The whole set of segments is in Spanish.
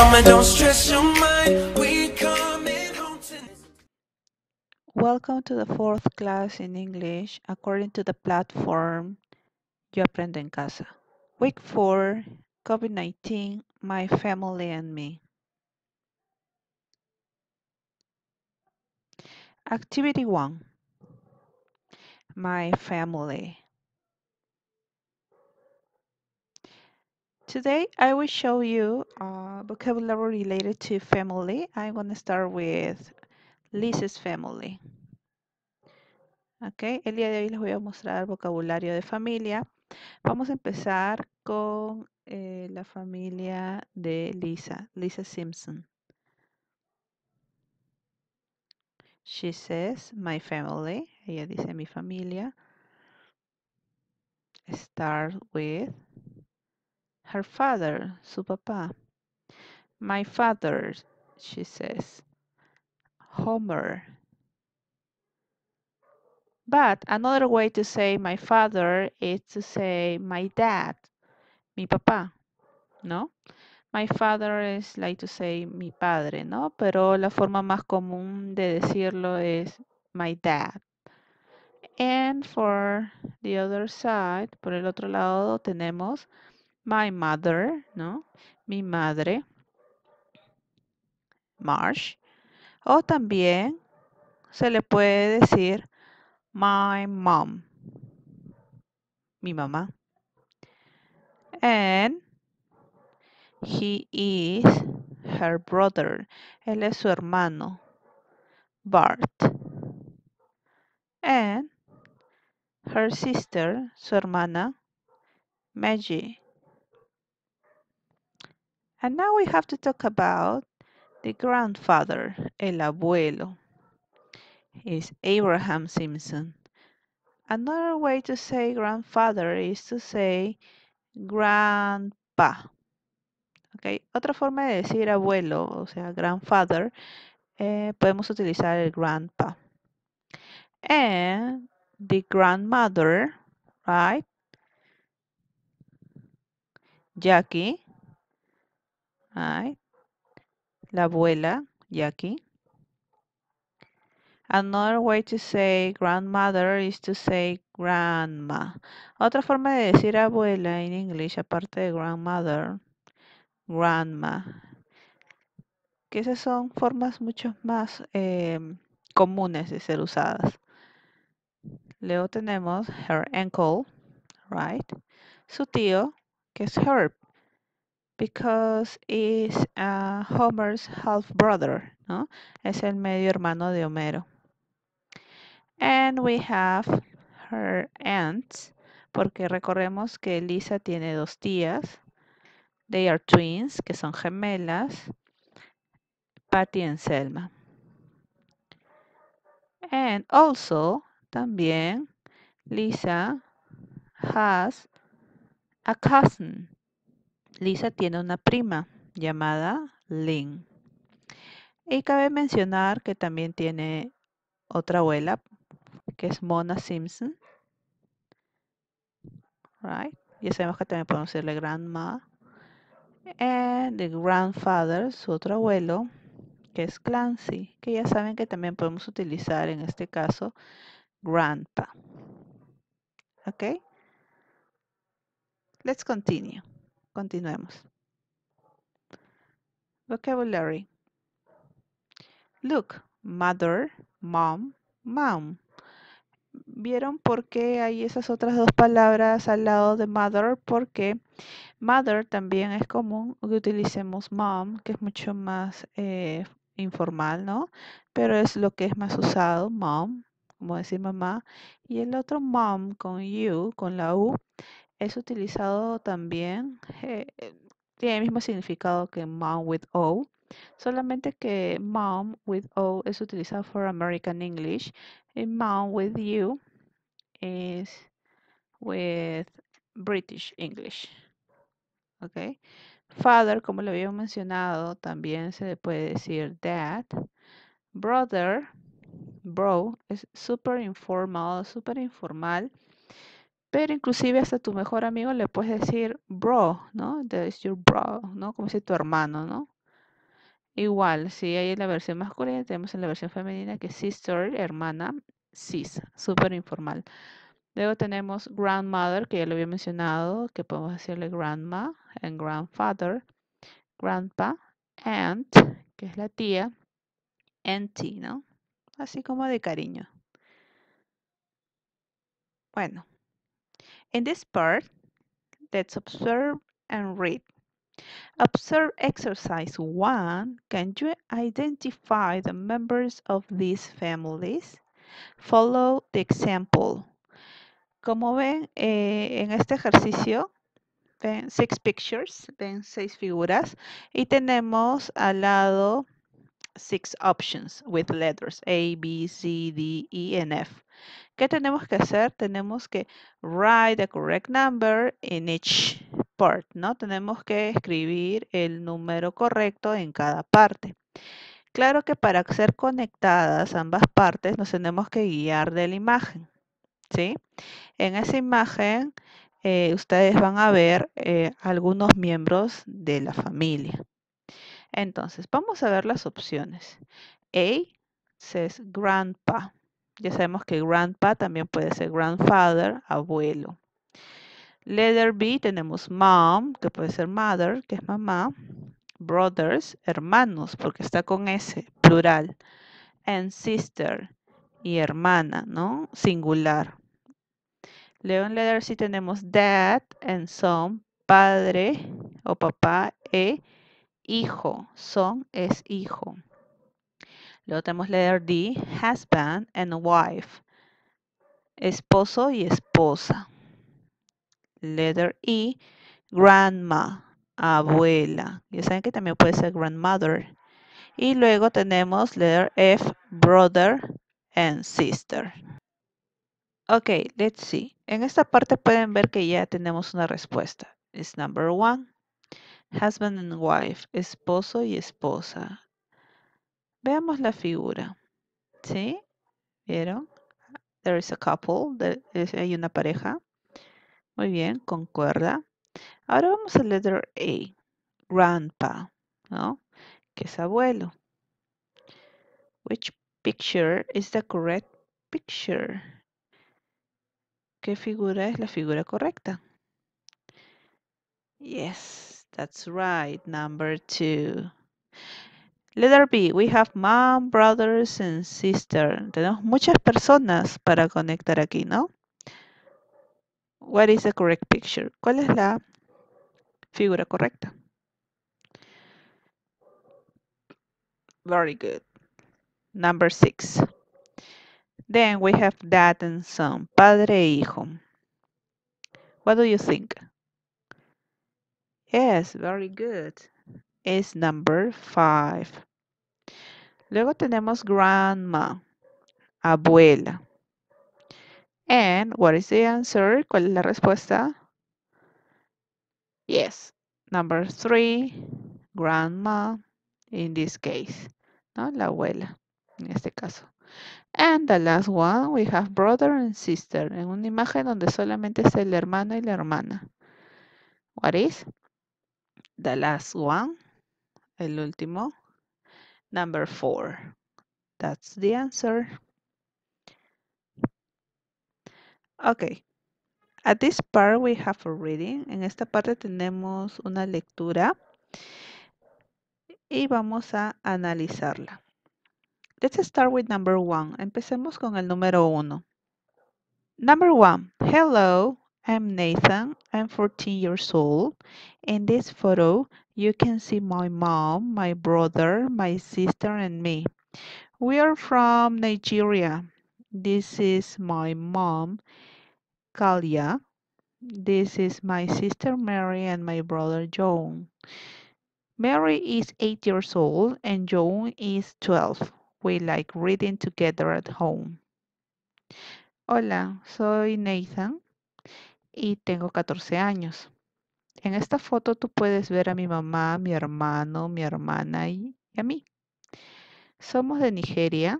Mama, don't stress your mind. We coming home tonight. Welcome to the fourth class in English according to the platform Yo Aprendo en Casa. Week 4, COVID 19, My Family and Me. Activity 1 My Family. Today I will show you uh, vocabulary related to family. I'm going to start with Liz's family. Okay, el día de hoy les voy a mostrar vocabulario de familia. Vamos a empezar con eh, la familia de Lisa, Lisa Simpson. She says, my family. Ella dice mi familia. Start with her father, su papá. My father, she says. Homer. But another way to say my father is to say my dad, mi papá, ¿no? My father is like to say mi padre, ¿no? Pero la forma más común de decirlo es my dad. And for the other side, por el otro lado tenemos My mother, ¿no? Mi madre. Marsh. O también se le puede decir my mom. Mi mamá. And he is her brother. Él es su hermano. Bart. And her sister, su hermana, Maggie. And now we have to talk about the grandfather, el abuelo, is Abraham Simpson. Another way to say grandfather is to say grandpa. Okay. Otra forma de decir abuelo, o sea, grandfather, eh, podemos utilizar el grandpa. And the grandmother, right? Jackie La abuela, aquí Another way to say grandmother is to say grandma. Otra forma de decir abuela en inglés, aparte de grandmother, grandma. Que esas son formas mucho más em, comunes de ser usadas. Luego tenemos her uncle, right? Su tío, que es her because is uh, Homer's half brother, ¿no? Es el medio hermano de Homero. And we have her aunts, porque recordemos que Lisa tiene dos tías. They are twins, que son gemelas. Patty and Selma. And also, también, Lisa has a cousin Lisa tiene una prima llamada Lynn. Y cabe mencionar que también tiene otra abuela, que es Mona Simpson. Right. Ya sabemos que también podemos decirle grandma. And the grandfather, su otro abuelo, que es Clancy, que ya saben que también podemos utilizar en este caso grandpa. Ok. Let's continue. Continuemos. Vocabulary. Look, mother, mom, mom. ¿Vieron por qué hay esas otras dos palabras al lado de mother? Porque mother también es común que utilicemos mom, que es mucho más eh, informal, ¿no? Pero es lo que es más usado, mom, como decir mamá. Y el otro mom con you, con la U, es utilizado también, eh, eh, tiene el mismo significado que mom with O, solamente que mom with O es utilizado for American English y mom with you es with British English. ¿Ok? Father, como lo había mencionado, también se puede decir dad. Brother, bro, es súper informal, súper informal pero inclusive hasta tu mejor amigo le puedes decir bro, ¿no? is your bro, ¿no? Como si tu hermano, ¿no? Igual, si hay en la versión masculina, tenemos en la versión femenina que sister, hermana, sis, súper informal. Luego tenemos grandmother, que ya lo había mencionado, que podemos decirle grandma, and grandfather, grandpa, aunt, que es la tía, auntie, ¿no? Así como de cariño. Bueno, In this part, let's observe and read. Observe exercise 1. Can you identify the members of these families? Follow the example. Como ven, eh, en este ejercicio, ven six pictures, ven seis figuras, y tenemos al lado six options with letters A, B, C, D, E, and F. ¿Qué tenemos que hacer? Tenemos que write the correct number in each part, ¿no? Tenemos que escribir el número correcto en cada parte. Claro que para ser conectadas ambas partes nos tenemos que guiar de la imagen, ¿sí? En esa imagen eh, ustedes van a ver eh, algunos miembros de la familia. Entonces, vamos a ver las opciones. A says grandpa. Ya sabemos que grandpa también puede ser grandfather, abuelo. Letter B tenemos mom, que puede ser mother, que es mamá. Brothers, hermanos, porque está con S, plural. And sister, y hermana, ¿no? Singular. Leo en letter C tenemos dad and son, padre o papá e hijo. Son es hijo. Luego tenemos letter D, husband and wife, esposo y esposa. Letter E, grandma, abuela. Ya saben que también puede ser grandmother. Y luego tenemos letter F, brother and sister. Ok, let's see. En esta parte pueden ver que ya tenemos una respuesta. It's number one. Husband and wife, esposo y esposa. Veamos la figura. ¿Sí? ¿Vieron? There is a couple. hay una pareja. Muy bien, concuerda. Ahora vamos al letter A. Grandpa, ¿no? Que es abuelo. Which picture is the correct picture? ¿Qué figura es la figura correcta? Yes, that's right. Number two. Letter B, we have mom, brothers and sister. Tenemos muchas personas para conectar aquí, ¿no? What is the correct picture? ¿Cuál es la figura correcta? Very good. Number six. Then we have dad and son, padre e hijo. What do you think? Yes, very good. es number five. Luego tenemos grandma, abuela. And what is the answer? ¿Cuál es la respuesta? Yes, number three, grandma, in this case, ¿no? La abuela, en este caso. And the last one, we have brother and sister, en una imagen donde solamente está el hermano y la hermana. What is? The last one. el último. Number four. That's the answer. Okay. At this part we have a reading. En esta parte tenemos una lectura y vamos a analizarla. Let's start with number one. Empecemos con el número uno. Number one. Hello, I'm Nathan. I'm 14 years old. In this photo, you can see my mom, my brother, my sister, and me. We are from Nigeria. This is my mom, Kalia. This is my sister Mary and my brother John. Mary is 8 years old and John is 12. We like reading together at home. Hola, soy Nathan y tengo 14 años. En esta foto tú puedes ver a mi mamá, mi hermano, mi hermana y, a mí. Somos de Nigeria.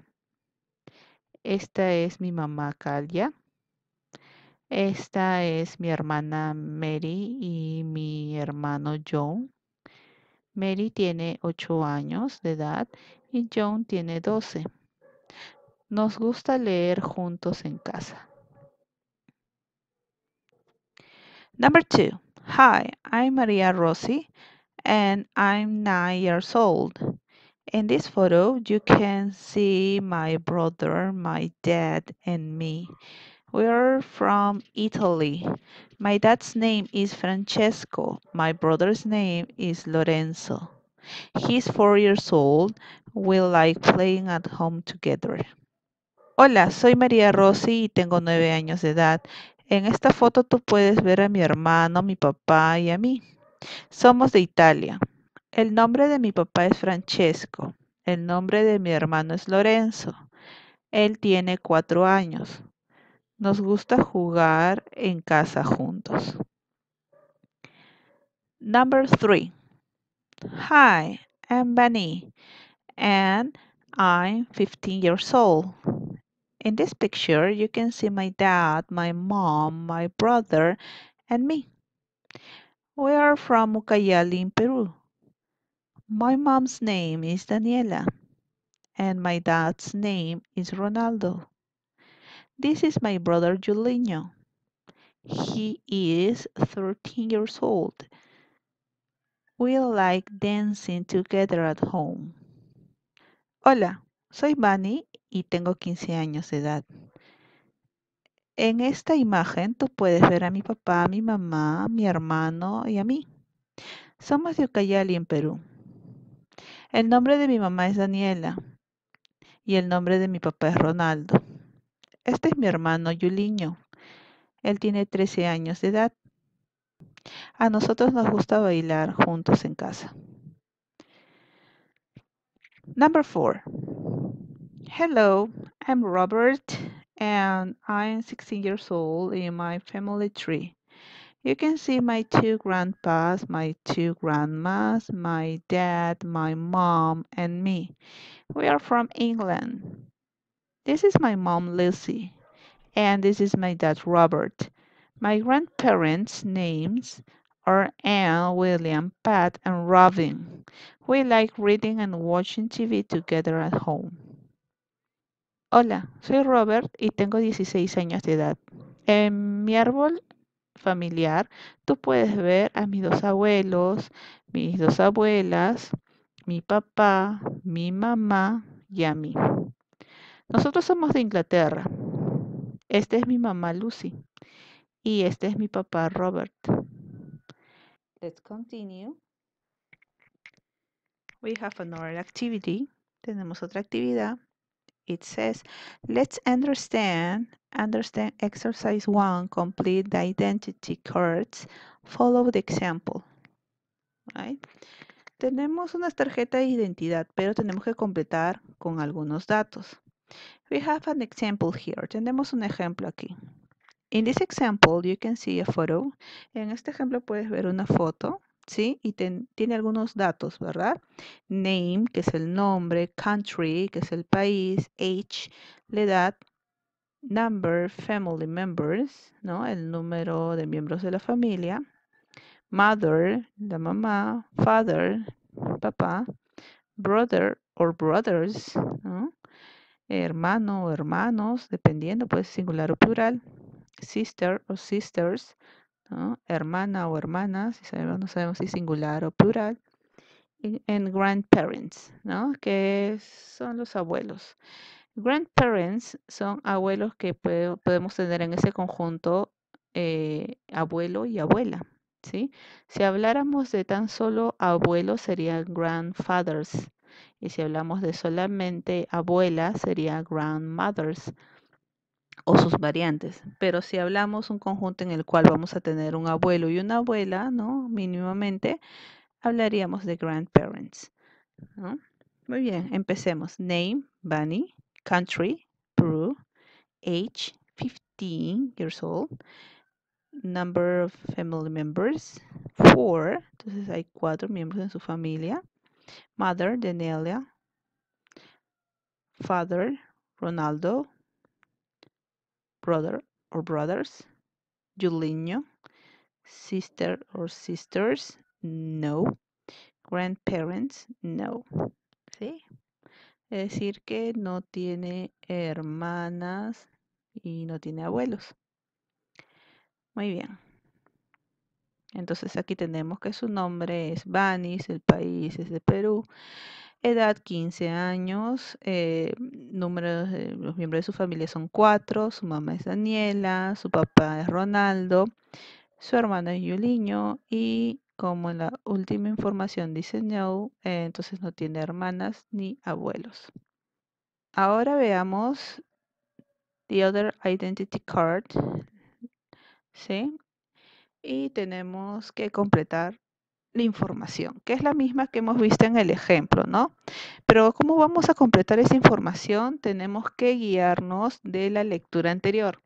Esta es mi mamá Kalia. Esta es mi hermana Mary y mi hermano John. Mary tiene 8 años de edad y John tiene 12. Nos gusta leer juntos en casa. Number two. Hi, I'm Maria Rossi and I'm 9 years old. In this photo, you can see my brother, my dad, and me. We're from Italy. My dad's name is Francesco. My brother's name is Lorenzo. He's 4 years old. We like playing at home together. Hola, soy María Rossi y tengo nueve años de edad. En esta foto tú puedes ver a mi hermano, mi papá y a mí. Somos de Italia. El nombre de mi papá es Francesco. El nombre de mi hermano es Lorenzo. Él tiene cuatro años. Nos gusta jugar en casa juntos. Number three. Hi, I'm Benny and I'm 15 years old. In this picture, you can see my dad, my mom, my brother, and me. We are from Ucayali in Peru. My mom's name is Daniela, and my dad's name is Ronaldo. This is my brother Julinho. He is 13 years old. We like dancing together at home. Hola, soy Bunny y tengo 15 años de edad. En esta imagen tú puedes ver a mi papá, a mi mamá, a mi hermano y a mí. Somos de Ucayali en Perú. El nombre de mi mamá es Daniela y el nombre de mi papá es Ronaldo. Este es mi hermano Yuliño. Él tiene 13 años de edad. A nosotros nos gusta bailar juntos en casa. Number 4. Hello, I'm Robert and I'm 16 years old in my family tree. You can see my two grandpas, my two grandmas, my dad, my mom, and me. We are from England. This is my mom, Lucy, and this is my dad, Robert. My grandparents' names are Anne, William, Pat, and Robin. We like reading and watching TV together at home. Hola, soy Robert y tengo 16 años de edad. En mi árbol familiar tú puedes ver a mis dos abuelos, mis dos abuelas, mi papá, mi mamá y a mí. Nosotros somos de Inglaterra. Esta es mi mamá Lucy y este es mi papá Robert. Let's continue. We have another activity. Tenemos otra actividad it says, let's understand, understand exercise one, complete the identity cards, follow the example. Tenemos una tarjeta de identidad, pero tenemos que completar con algunos datos. We have an example here. Tenemos un ejemplo aquí. In this example, you can see a photo. En este ejemplo puedes ver una foto. ¿sí? Y tiene algunos datos, ¿verdad? Name, que es el nombre, country, que es el país, age, la edad, number, family members, ¿no? El número de miembros de la familia, mother, la mamá, father, papá, brother or brothers, ¿no? hermano o hermanos, dependiendo, pues singular o plural, sister o sisters, hermana o hermana, no sabemos si singular o plural, en grandparents, ¿no? que son los abuelos. Grandparents son abuelos que podemos tener en ese conjunto eh, abuelo y abuela. Si habláramos de tan solo abuelos serían grandfathers y si hablamos de solamente abuelas, sería grandmothers o sus variantes. Pero si hablamos un conjunto en el cual vamos a tener un abuelo y una abuela, ¿no? Mínimamente, hablaríamos de grandparents. Muy bien, empecemos. Name, Bunny. Country, Peru. Age, 15 years old. Number of family members, four. Entonces hay cuatro miembros en su familia. Mother, Daniela, Father, Ronaldo brother or brothers? Juliño. Sister or sisters? No. Grandparents? No. ¿Sí? Es decir, que no tiene hermanas y no tiene abuelos. Muy bien. Entonces aquí tenemos que su nombre es Banis, el país es de Perú, Edad 15 años, eh, de los miembros de su familia son cuatro, su mamá es Daniela, su papá es Ronaldo, su hermano es Yuliño y como la última información dice no, eh, entonces no tiene hermanas ni abuelos. Ahora veamos The Other Identity Card, ¿sí? Y tenemos que completar la información, que es la misma que hemos visto en el ejemplo, ¿no? Pero ¿cómo vamos a completar esa información? Tenemos que guiarnos de la lectura anterior.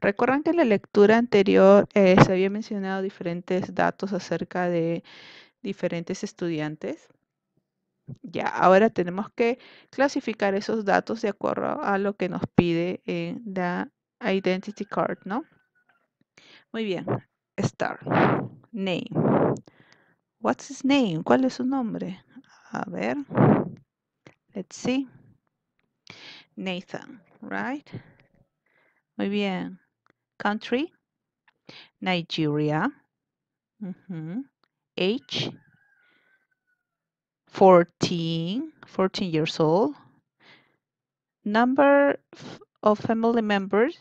Recuerdan que en la lectura anterior eh, se había mencionado diferentes datos acerca de diferentes estudiantes. Ya, ahora tenemos que clasificar esos datos de acuerdo a lo que nos pide en eh, la Identity Card, ¿no? Muy bien, Start, Name. What's his name? ¿Cuál es su nombre? A ver. Let's see. Nathan, right? Muy bien. Country. Nigeria. Mm -hmm. Age. 14. 14 years old. Number of family members.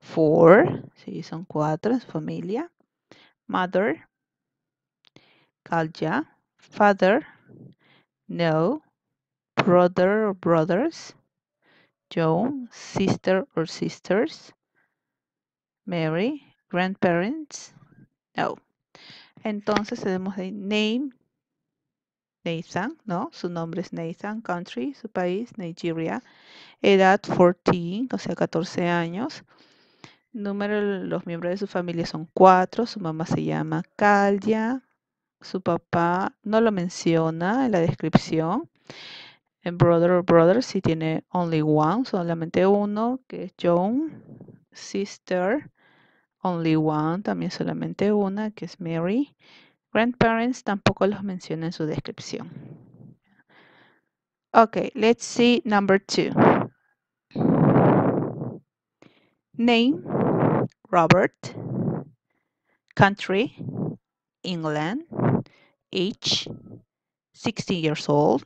Four. Sí, son cuatro en familia. mother, Kalja, father, no, brother or brothers, Joan, sister or sisters, Mary, grandparents, no. Entonces tenemos el name, Nathan, ¿no? Su nombre es Nathan, country, su país, Nigeria. Edad 14, o sea, 14 años. Número, los miembros de su familia son cuatro, su mamá se llama Kalia, su papá no lo menciona en la descripción. brother or brother sí tiene only one, solamente uno, que es John. Sister, only one, también solamente una, que es Mary. Grandparents tampoco los menciona en su descripción. Ok, let's see number two. Name Robert country England age 60 years old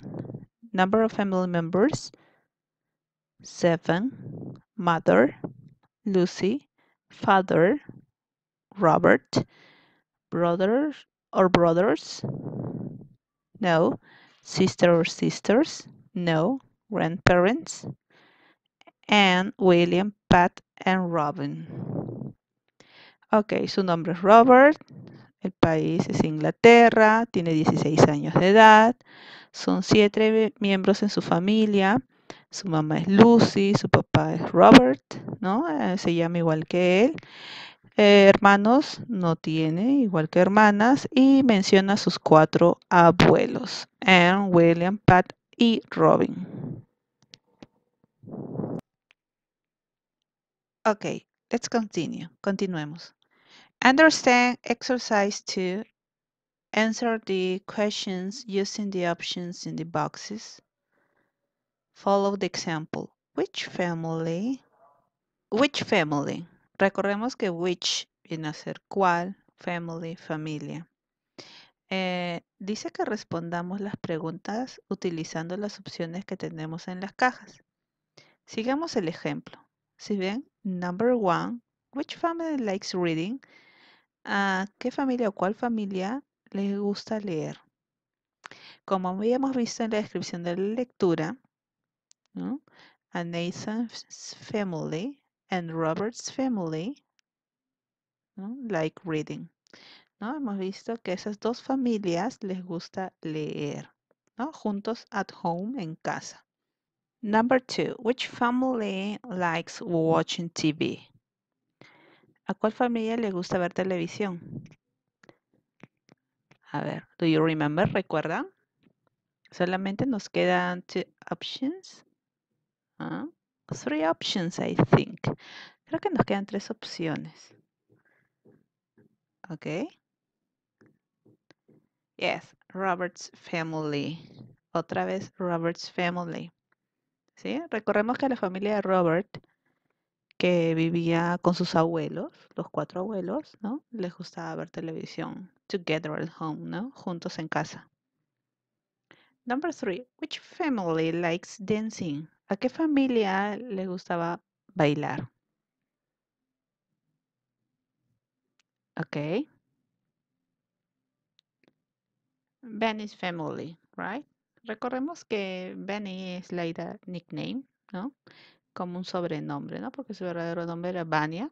number of family members 7 mother Lucy father Robert brother or brothers no sister or sisters no grandparents and William Pat and Robin Ok, su nombre es Robert, el país es Inglaterra, tiene 16 años de edad, son siete miembros en su familia, su mamá es Lucy, su papá es Robert, ¿no? Eh, se llama igual que él. Eh, hermanos no tiene, igual que hermanas, y menciona sus cuatro abuelos, Anne, William, Pat y Robin. Ok, let's continue, continuemos. Understand exercise 2. Answer the questions using the options in the boxes. Follow the example. Which family? Which family? Recordemos que which viene a ser cuál, family, familia. Eh, dice que respondamos las preguntas utilizando las opciones que tenemos en las cajas. Sigamos el ejemplo. Si ven, number one, which family likes reading? ¿A qué familia o cuál familia les gusta leer? Como habíamos visto en la descripción de la lectura, a Nathan's family and Robert's family like reading. ¿no? Hemos visto que esas dos familias les gusta leer, ¿no? juntos at home, en casa. Number two, which family likes watching TV? ¿A cuál familia le gusta ver televisión? A ver, do you remember? ¿Recuerdan? Solamente nos quedan two options. ¿ah? Three options, I think. Creo que nos quedan tres opciones. Ok. Yes, Robert's family. Otra vez, Robert's family. ¿Sí? Recordemos que la familia de Robert que vivía con sus abuelos, los cuatro abuelos, ¿no? Les gustaba ver televisión. Together at home, ¿no? Juntos en casa. Number three. Which family likes dancing? ¿A qué familia le gustaba bailar? Okay. Benny's family, right? Recordemos que Benny es la nickname, ¿no? como un sobrenombre, ¿no? Porque su verdadero nombre era Vania.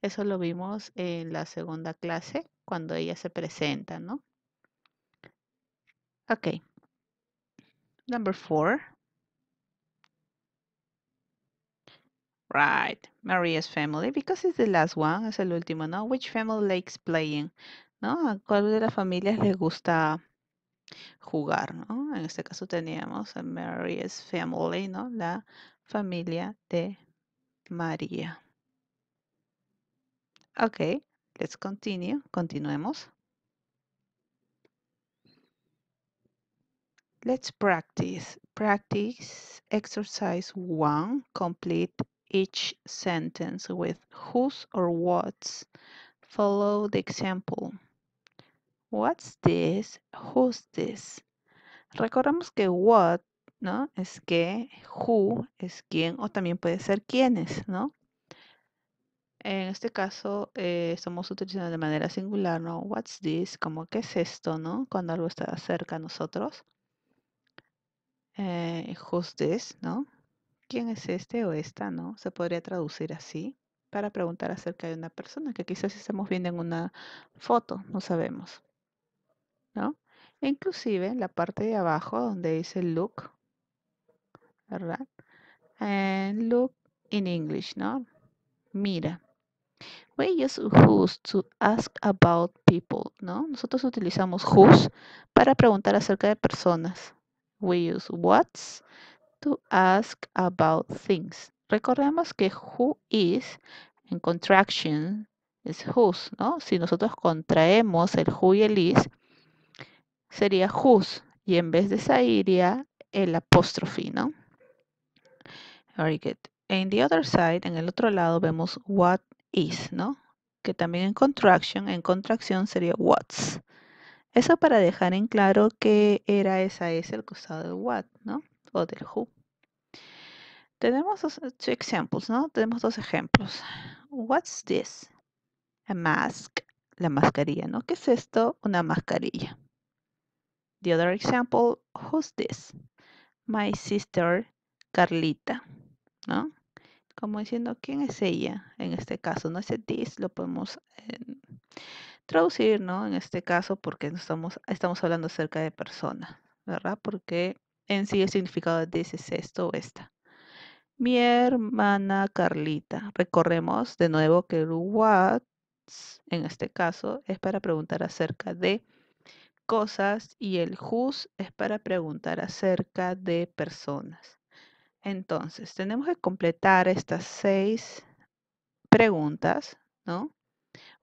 Eso lo vimos en la segunda clase cuando ella se presenta, ¿no? Okay. Number four. Right. Maria's family. Because it's the last one, es el último, ¿no? Which family likes playing? ¿No? ¿A cuál de las familias le gusta jugar, ¿no? En este caso teníamos a Mary's Family, ¿no? La familia de María. Okay, let's continue. Continuemos. Let's practice. Practice exercise one. Complete each sentence with whose or what's. Follow the example. What's this? Who's this? Recordamos que what ¿no? Es que, who es quién o también puede ser quiénes, ¿no? En este caso, eh, estamos utilizando de manera singular, ¿no? What's this? Como, ¿qué es esto, no? Cuando algo está cerca a nosotros. Eh, who's this, ¿no? ¿Quién es este o esta, no? Se podría traducir así para preguntar acerca de una persona que quizás estemos viendo en una foto, no sabemos, ¿no? E inclusive la parte de abajo donde dice look, ¿verdad? And eh, look in English, ¿no? Mira. We use who's to ask about people, ¿no? Nosotros utilizamos who's para preguntar acerca de personas. We use what's to ask about things. Recordemos que who is en contraction es who's, ¿no? Si nosotros contraemos el who y el is, sería who's. Y en vez de esa iría el apóstrofe, ¿no? Very good. En the other side, en el otro lado, vemos what is, ¿no? Que también en contraction, en contracción sería what's. Eso para dejar en claro que era esa es el costado del what, ¿no? O del who. Tenemos dos ejemplos, ¿no? Tenemos dos ejemplos. What's this? A mask. La mascarilla, ¿no? ¿Qué es esto? Una mascarilla. The other example, who's this? My sister Carlita. ¿no? Como diciendo, ¿quién es ella? En este caso, ¿no? Ese this lo podemos em, traducir, ¿no? En este caso, porque estamos, estamos hablando acerca de personas. ¿verdad? Porque en sí el significado de this es esto o esta. Mi hermana Carlita. Recorremos de nuevo que el what, en este caso, es para preguntar acerca de cosas y el whose es para preguntar acerca de personas. Entonces, tenemos que completar estas seis preguntas, ¿no?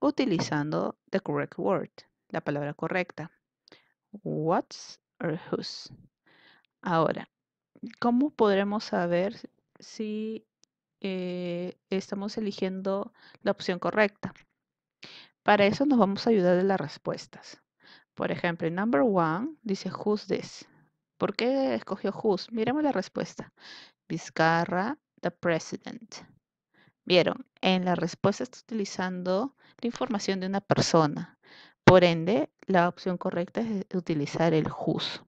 Utilizando the correct word, la palabra correcta. What's or whose? Ahora, ¿cómo podremos saber si eh, estamos eligiendo la opción correcta? Para eso nos vamos a ayudar de las respuestas. Por ejemplo, number one dice who's this. ¿Por qué escogió who's? Miremos la respuesta. Vizcarra, the president. Vieron, en la respuesta está utilizando la información de una persona. Por ende, la opción correcta es utilizar el who's.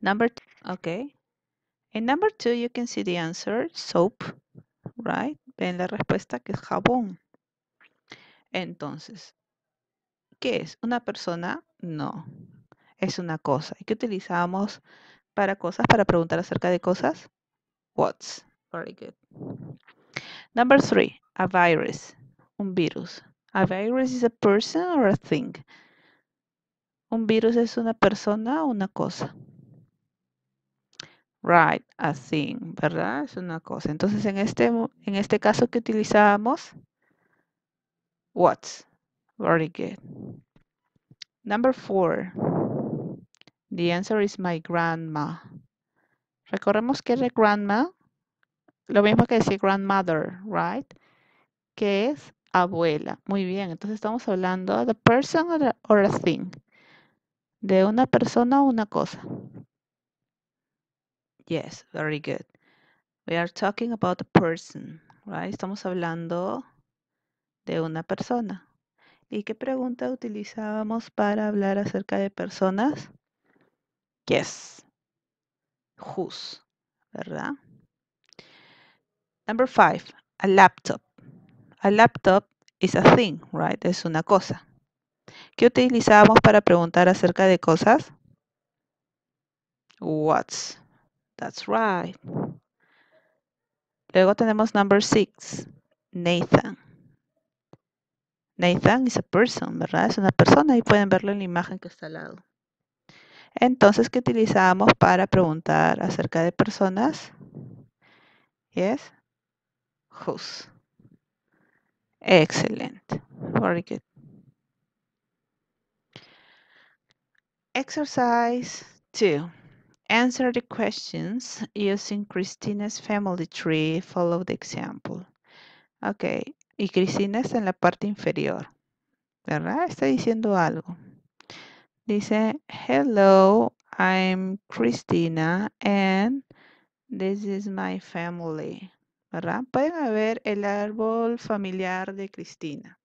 Number two, okay. En number two, you can see the answer soap, right? Ven la respuesta que es jabón. Entonces, ¿qué es? ¿Una persona? No. Es una cosa. ¿Y qué utilizamos para cosas, para preguntar acerca de cosas. What's. Very good. Number three, a virus. Un virus. A virus is a person or a thing. Un virus es una persona o una cosa. Right, a thing, ¿verdad? Es una cosa. Entonces, en este, en este caso que utilizábamos, what's. Very good. Number four. The answer is my grandma. Recordemos que la grandma, lo mismo que decir grandmother, right? Que es abuela. Muy bien, entonces estamos hablando de person or a thing. De una persona o una cosa. Yes, very good. We are talking about a person, right? Estamos hablando de una persona. ¿Y qué pregunta utilizábamos para hablar acerca de personas? Yes. Whose, ¿verdad? Number five, a laptop. A laptop is a thing, right? Es una cosa. ¿Qué utilizábamos para preguntar acerca de cosas? What's. That's right. Luego tenemos number six, Nathan. Nathan is a person, ¿verdad? Es una persona y pueden verlo en la imagen que está al lado entonces ¿qué utilizamos para preguntar acerca de personas. Yes. Who's? Excellent. Very good. Exercise 2. Answer the questions using Cristina's family tree. Follow the example. Ok. Y Cristina está en la parte inferior. ¿Verdad? Está diciendo algo. Dice, hello, I'm Cristina and this is my family. ¿Verdad? Pueden ver el árbol familiar de Cristina.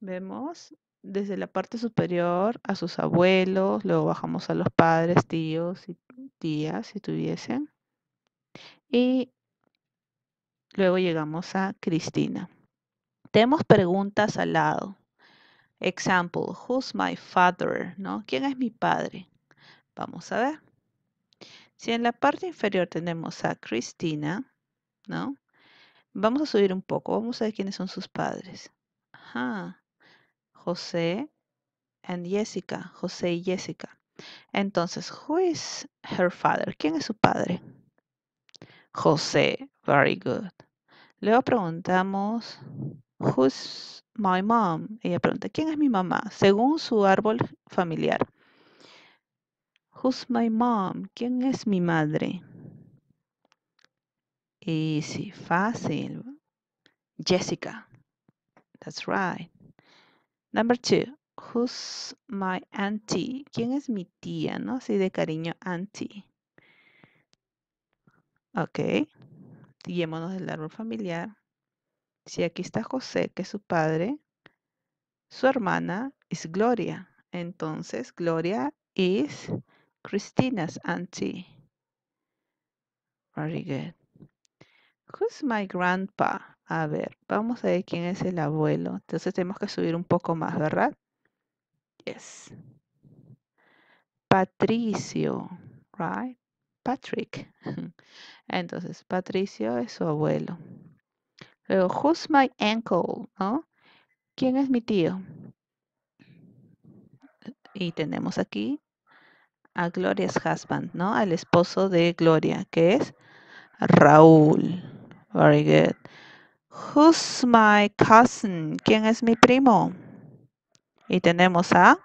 Vemos desde la parte superior a sus abuelos, luego bajamos a los padres, tíos y tías, si tuviesen. Y luego llegamos a Cristina. Tenemos preguntas al lado. Example, who's my father? ¿No? ¿Quién es mi padre? Vamos a ver. Si en la parte inferior tenemos a Cristina, ¿no? Vamos a subir un poco, vamos a ver quiénes son sus padres. Ajá. José and Jessica, José y Jessica. Entonces, who is her father? ¿Quién es su padre? José, very good. Luego preguntamos, Who's my mom? Ella pregunta, ¿quién es mi mamá? Según su árbol familiar. Who's my mom? ¿Quién es mi madre? Easy, fácil. Jessica. That's right. Number two. Who's my auntie? ¿Quién es mi tía? ¿No? Así de cariño, auntie. Ok. Guiémonos del árbol familiar. Si aquí está José, que es su padre, su hermana es Gloria. Entonces, Gloria es Cristina's auntie. Very good. Who's my grandpa? A ver, vamos a ver quién es el abuelo. Entonces tenemos que subir un poco más, ¿verdad? Yes. Patricio, right? Patrick. Entonces, Patricio es su abuelo my uncle? ¿Quién es mi tío? Y tenemos aquí a Gloria's husband, ¿no? Al esposo de Gloria, que es Raúl. Very good. Who's my cousin? ¿Quién es mi primo? Y tenemos a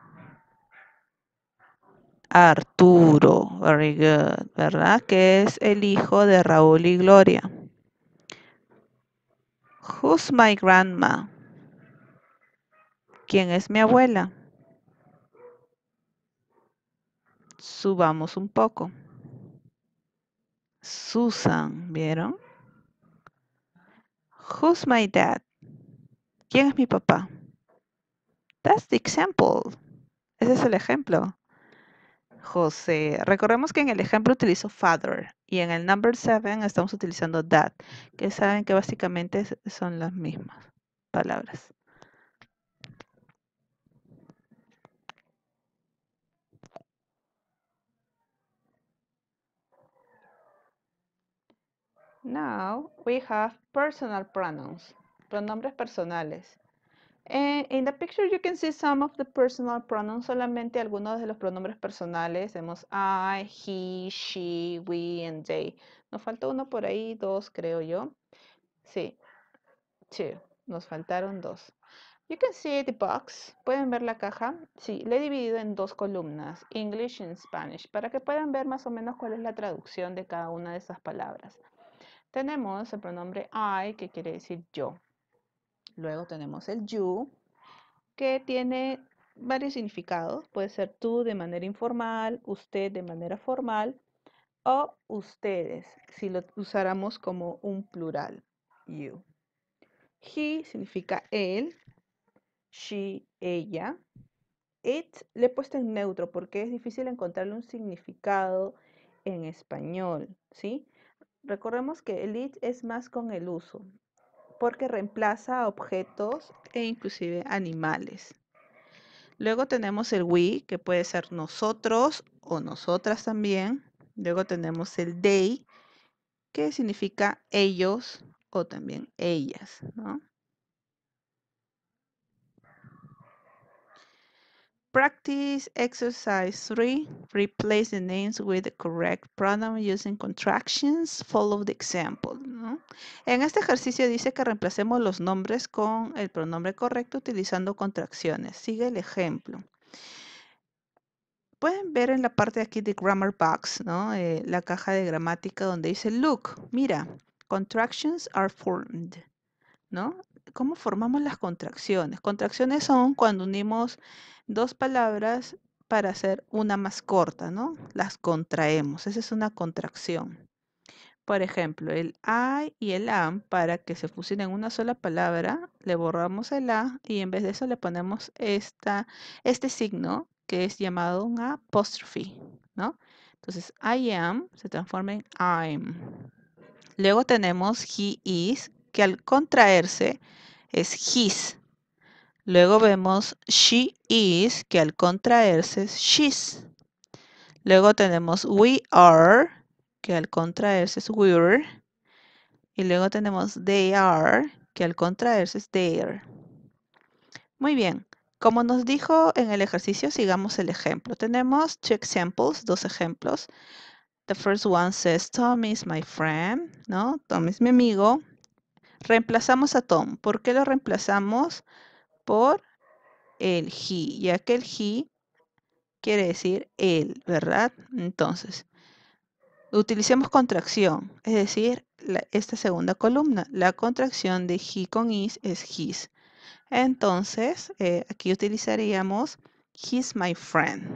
Arturo, very good, ¿verdad? Que es el hijo de Raúl y Gloria. Who's my grandma? ¿Quién es mi abuela? Subamos un poco. Susan, ¿vieron? Who's my dad? ¿Quién es mi papá? That's the example. Ese es el ejemplo. José. Recordemos que en el ejemplo utilizo father y en el number seven estamos utilizando dad. que saben que básicamente son las mismas palabras. Now we have personal pronouns, pronombres personales. Eh, in the picture you can see some of the personal pronouns, solamente algunos de los pronombres personales. Tenemos I, he, she, we, and they. Nos falta uno por ahí, dos creo yo. Sí, two. Nos faltaron dos. You can see the box. ¿Pueden ver la caja? Sí, la he dividido en dos columnas, English and Spanish, para que puedan ver más o menos cuál es la traducción de cada una de esas palabras. Tenemos el pronombre I, que quiere decir yo. Luego tenemos el you, que tiene varios significados. Puede ser tú de manera informal, usted de manera formal o ustedes, si lo usáramos como un plural, you. He significa él, she, ella. It le he puesto en neutro porque es difícil encontrarle un significado en español, ¿sí? Recordemos que el it es más con el uso porque reemplaza objetos e inclusive animales. Luego tenemos el we, que puede ser nosotros o nosotras también. Luego tenemos el they, que significa ellos o también ellas, Practice exercise 3. Replace the names with the correct pronoun using contractions. Follow the example. En este ejercicio dice que reemplacemos los nombres con el pronombre correcto utilizando contracciones. Sigue el ejemplo. Pueden ver en la parte de aquí de Grammar Box, ¿no? Eh, la caja de gramática donde dice look, mira, contractions are formed, ¿no? ¿Cómo formamos las contracciones? Contracciones son cuando unimos dos palabras para hacer una más corta, ¿no? Las contraemos, esa es una contracción. Por ejemplo, el I y el am, para que se fusionen en una sola palabra, le borramos el A y en vez de eso le ponemos este signo que es llamado un apóstrofe, ¿no? Entonces, I am se transforma en I'm. Luego tenemos he is, que al contraerse es his. Luego vemos she is, que al contraerse es she's. Luego tenemos we are, que al contraerse es were. Y luego tenemos they are, que al contraerse es they're. Muy bien. Como nos dijo en el ejercicio, sigamos el ejemplo. Tenemos two examples, dos ejemplos. The first one says, Tom is my friend, ¿no? Tom es mi amigo. Reemplazamos a Tom. ¿Por qué lo reemplazamos? Por el he, ya que el he quiere decir él, ¿verdad? Entonces, Utilicemos contracción, es decir, esta segunda columna. La contracción de he con is es his. Entonces, eh, aquí utilizaríamos he's my friend.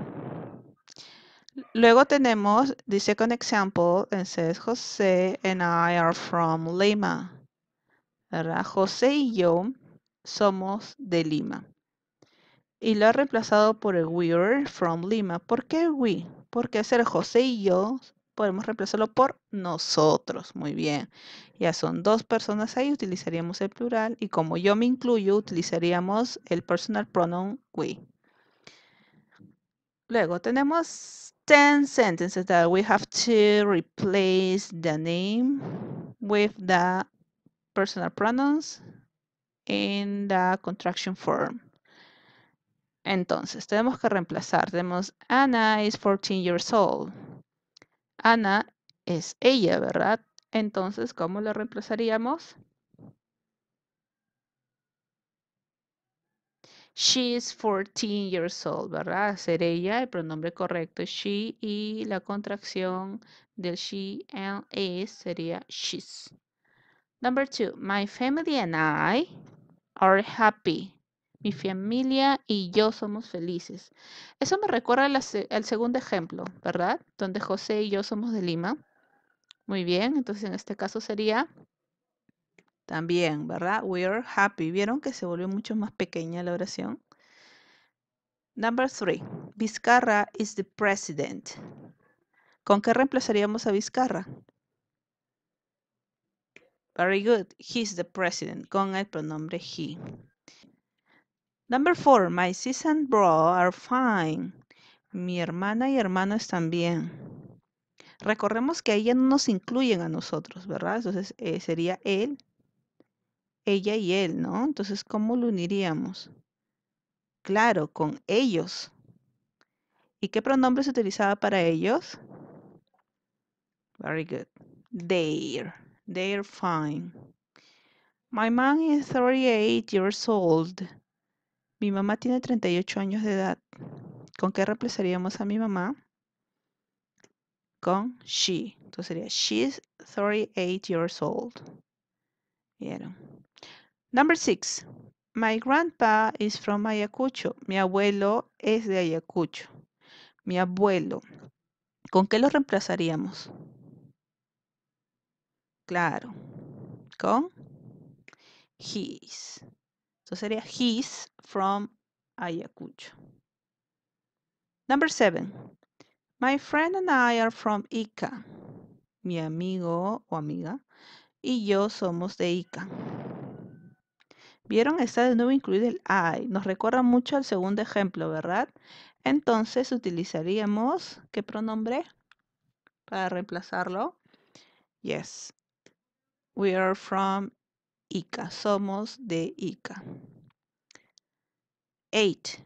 Luego tenemos the second example, entonces José and I are from Lima. Jose José y yo somos de Lima. Y lo ha reemplazado por el we're from Lima. ¿Por qué we? Porque ser José y yo podemos reemplazarlo por nosotros. Muy bien. Ya son dos personas ahí, utilizaríamos el plural. Y como yo me incluyo, utilizaríamos el personal pronoun we. Luego tenemos ten sentences that we have to replace the name with the personal pronouns in the contraction form. Entonces, tenemos que reemplazar. Tenemos Anna is 14 years old. Ana es ella, ¿verdad? Entonces, ¿cómo la reemplazaríamos? She is 14 years old, ¿verdad? Ser ella, el pronombre correcto es she y la contracción del she and is sería she's. Number two, my family and I are happy mi familia y yo somos felices. Eso me recuerda al, segundo ejemplo, ¿verdad? Donde José y yo somos de Lima. Muy bien, entonces en este caso sería también, ¿verdad? We are happy. ¿Vieron que se volvió mucho más pequeña la oración? Number three, Vizcarra is the president. ¿Con qué reemplazaríamos a Vizcarra? Very good. He's the president. Con el pronombre he. Number four, my sis and bro are fine. Mi hermana y hermano están bien. Recorremos que ella no nos incluyen a nosotros, ¿verdad? Entonces eh, sería él, ella y él, ¿no? Entonces, ¿cómo lo uniríamos? Claro, con ellos. ¿Y qué pronombre se utilizaba para ellos? Very good. They're. They're fine. My mom is 38 years old. Mi mamá tiene 38 años de edad. ¿Con qué reemplazaríamos a mi mamá? Con she. Entonces sería she's 38 years old. ¿Vieron? Number six. My grandpa is from Ayacucho. Mi abuelo es de Ayacucho. Mi abuelo. ¿Con qué lo reemplazaríamos? Claro. Con his. Entonces, sería he's from Ayacucho. Number seven. My friend and I are from Ica. Mi amigo o amiga y yo somos de Ica. Vieron, está de nuevo incluido el I. Nos recuerda mucho al segundo ejemplo, ¿verdad? Entonces utilizaríamos, ¿qué pronombre? Para reemplazarlo. Yes. We are from Ica. Somos de Ica. 8.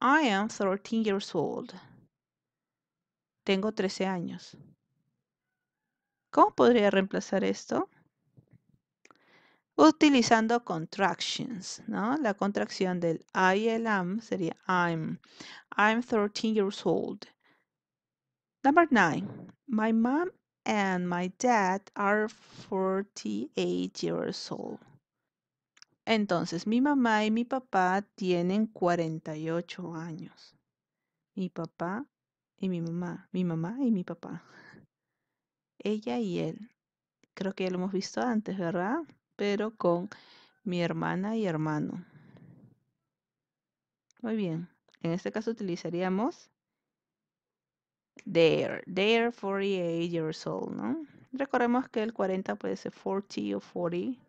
I am 13 years old. Tengo 13 años. ¿Cómo podría reemplazar esto? Utilizando contractions, ¿no? La contracción del I el am sería I'm. I'm 13 years old. Number 9. My mom and my dad are 48 years old. Entonces, mi mamá y mi papá tienen 48 años. Mi papá y mi mamá, mi mamá y mi papá. Ella y él. Creo que ya lo hemos visto antes, ¿verdad? Pero con mi hermana y hermano. Muy bien. En este caso utilizaríamos there. They're 48 years old, ¿no? Recordemos que el 40 puede ser 40 o 40,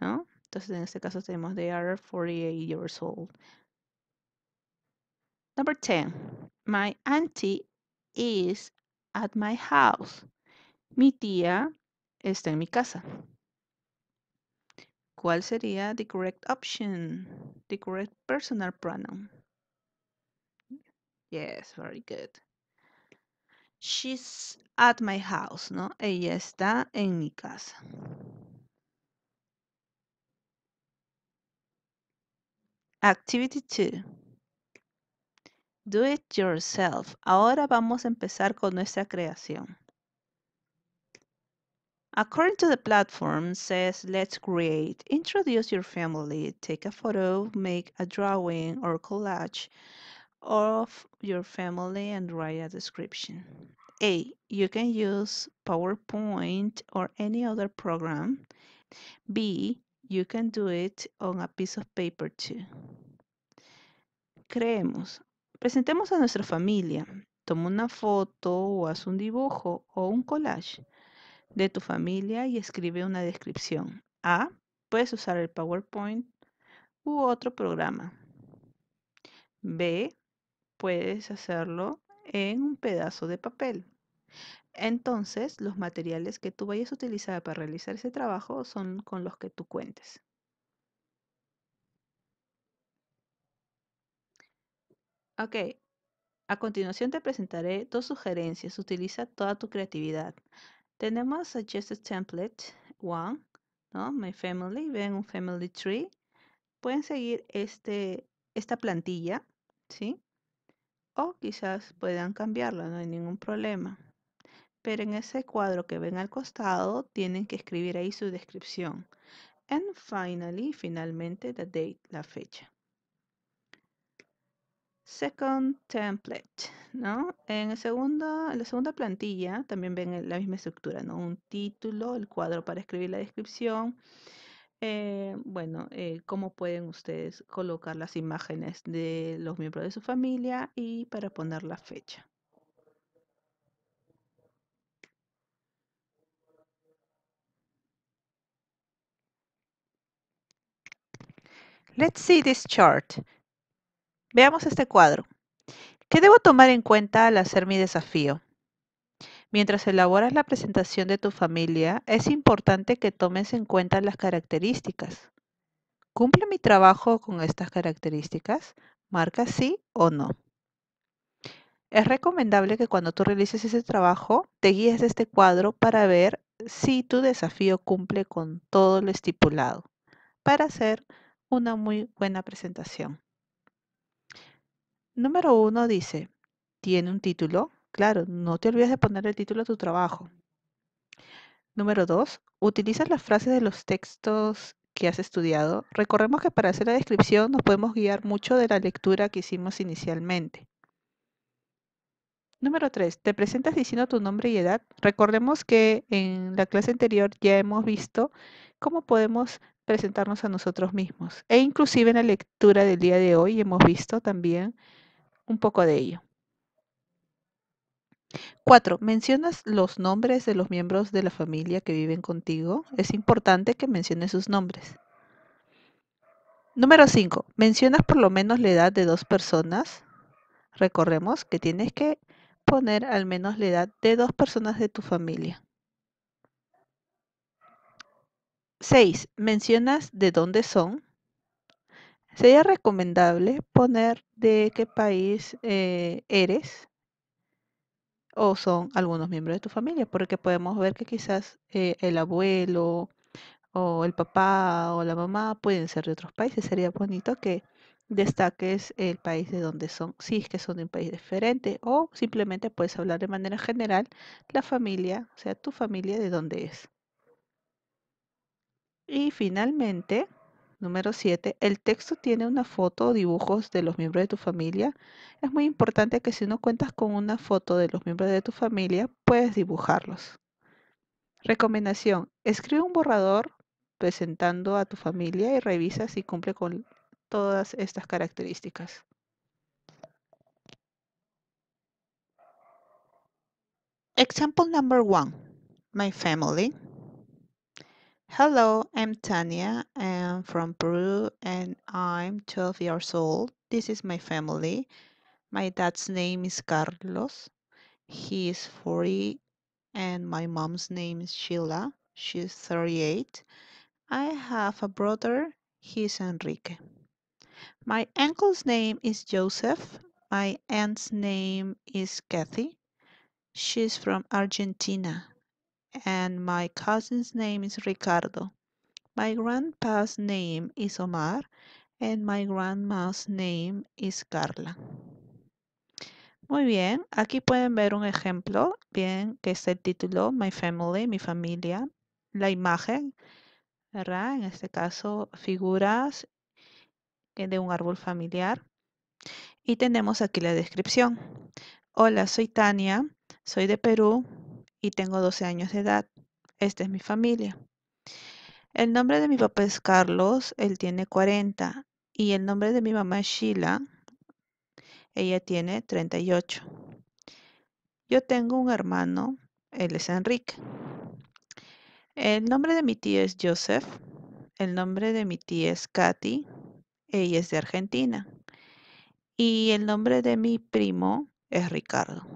¿no? Entonces en este caso tenemos they are 48 years old. Number 10. My auntie is at my house. Mi tía está en mi casa. ¿Cuál sería the correct option? The correct personal pronoun. Yes, very good. She's at my house, ¿no? Ella está en mi casa. Activity 2. Do it yourself. Ahora vamos a empezar con nuestra creación. According to the platform says let's create, introduce your family, take a photo, make a drawing or collage of your family and write a description. A. You can use PowerPoint or any other program. B. You can do it on a piece of paper too. Creemos. Presentemos a nuestra familia. Toma una foto o haz un dibujo o un collage de tu familia y escribe una descripción. A. Ah, puedes usar el PowerPoint u otro programa. B. Puedes hacerlo en un pedazo de papel. Entonces, los materiales que tú vayas a utilizar para realizar ese trabajo son con los que tú cuentes. Ok, a continuación te presentaré dos sugerencias. Utiliza toda tu creatividad. Tenemos Suggested Template 1, ¿no? My Family, ven un Family Tree. Pueden seguir este, esta plantilla, ¿sí? O quizás puedan cambiarlo no hay ningún problema pero en ese cuadro que ven al costado tienen que escribir ahí su descripción. And finally, finalmente, the date, la fecha. Second template, ¿no? En, segundo, en la segunda plantilla también ven la misma estructura, ¿no? Un título, el cuadro para escribir la descripción. Eh, bueno, eh, cómo pueden ustedes colocar las imágenes de los miembros de su familia y para poner la fecha. Let's see this chart. Veamos este cuadro. ¿Qué debo tomar en cuenta al hacer mi desafío? Mientras elaboras la presentación de tu familia, es importante que tomes en cuenta las características. ¿Cumple mi trabajo con estas características? Marca sí o no. Es recomendable que cuando tú realices ese trabajo, te guíes de este cuadro para ver si tu desafío cumple con todo lo estipulado, para hacer una muy buena presentación. Número uno dice, ¿tiene un título? Claro, no te olvides de poner el título a tu trabajo. Número dos, ¿utilizas las frases de los textos que has estudiado? Recordemos que para hacer la descripción nos podemos guiar mucho de la lectura que hicimos inicialmente. Número 3. Te presentas diciendo tu nombre y edad. Recordemos que en la clase anterior ya hemos visto cómo podemos presentarnos a nosotros mismos. E inclusive en la lectura del día de hoy hemos visto también un poco de ello. 4. ¿Mencionas los nombres de los miembros de la familia que viven contigo? Es importante que menciones sus nombres. Número 5. ¿Mencionas por lo menos la edad de dos personas? Recorremos que tienes que poner al menos la edad de dos personas de tu familia. 6. ¿Mencionas de dónde son? Sería recomendable poner de qué país eh, eres o son algunos miembros de tu familia, porque podemos ver que quizás eh, el abuelo o el papá o la mamá pueden ser de otros países. Sería bonito que destaques el país de donde son, si es que son de un país diferente o simplemente puedes hablar de manera general la familia, o sea, tu familia de dónde es. Y finalmente, número 7, el texto tiene una foto o dibujos de los miembros de tu familia. Es muy importante que si no cuentas con una foto de los miembros de tu familia, puedes dibujarlos. Recomendación, escribe un borrador presentando a tu familia y revisa si cumple con todas estas características. Example number one, my family. Hello, I'm Tania. I'm from Peru and I'm 12 years old. This is my family. My dad's name is Carlos. He is 40 and my mom's name is Sheila. She's 38. I have a brother. He's Enrique. My uncle's name is Joseph. My aunt's name is Kathy. She's from Argentina. and my cousin's name is Ricardo. My grandpa's name is Omar, and my grandma's name is Carla. Muy bien, aquí pueden ver un ejemplo, bien, que es el título, My Family, mi familia, la imagen, ¿verdad? En este caso, figuras eh, de un árbol familiar. Y tenemos aquí la descripción. Hola, soy Tania, soy de Perú, y tengo 12 años de edad. Esta es mi familia. El nombre de mi papá es Carlos, él tiene 40 y el nombre de mi mamá es Sheila, ella tiene 38. Yo tengo un hermano, él es Enrique. El nombre de mi tía es Joseph, el nombre de mi tía es Katy, ella es de Argentina y el nombre de mi primo es Ricardo.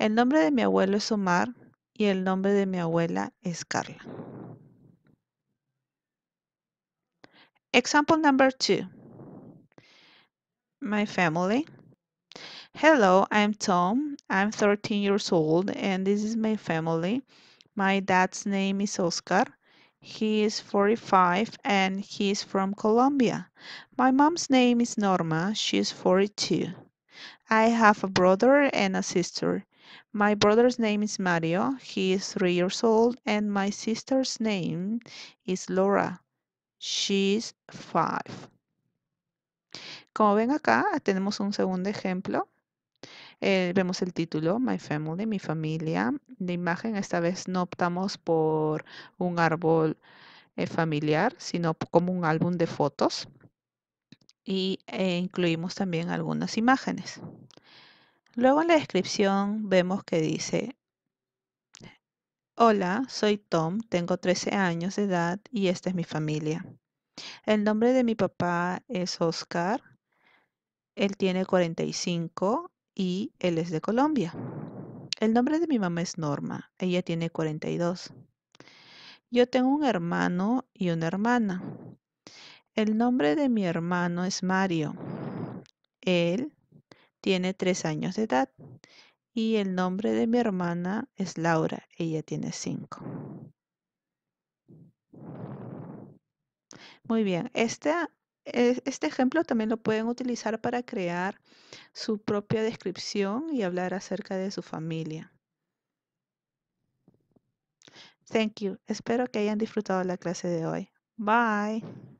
El nombre de mi abuelo es Omar y el nombre de mi abuela es Carla. Example number two. My family. Hello, I'm Tom. I'm 13 years old and this is my family. My dad's name is Oscar. He is 45 and he is from Colombia. My mom's name is Norma. She is 42. I have a brother and a sister. My brother's name is Mario. He is 3 years old. And my sister's name is Laura. She's five. Como ven acá, tenemos un segundo ejemplo. Eh, vemos el título, My Family, mi familia. De imagen, esta vez no optamos por un árbol eh, familiar, sino como un álbum de fotos. Y eh, incluimos también algunas imágenes. Luego en la descripción vemos que dice, hola, soy Tom, tengo 13 años de edad y esta es mi familia. El nombre de mi papá es Oscar, él tiene 45 y él es de Colombia. El nombre de mi mamá es Norma, ella tiene 42. Yo tengo un hermano y una hermana. El nombre de mi hermano es Mario. Él tiene tres años de edad. Y el nombre de mi hermana es Laura, ella tiene cinco. Muy bien, este, e, este ejemplo también lo pueden utilizar para crear su propia descripción y hablar acerca de su familia. Thank you. Espero que hayan disfrutado la clase de hoy. Bye.